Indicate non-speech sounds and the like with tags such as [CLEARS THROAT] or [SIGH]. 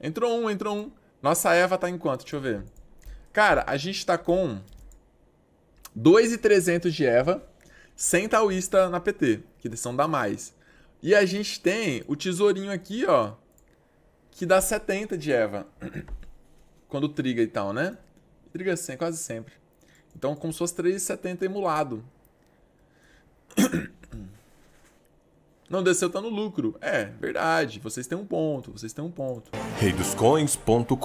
Entrou um, entrou um. Nossa Eva tá em quanto? Deixa eu ver. Cara, a gente tá com 2,300 de Eva, sem taoísta na PT, que são da mais. E a gente tem o tesourinho aqui, ó, que dá 70 de Eva. [CLEARS THROAT] Quando triga e tal, né? Triga sempre, quase sempre. Então, como se fosse 3,70 emulado. Não desceu, tá no lucro. É, verdade. Vocês têm um ponto, vocês têm um ponto. reidoscoins.com.br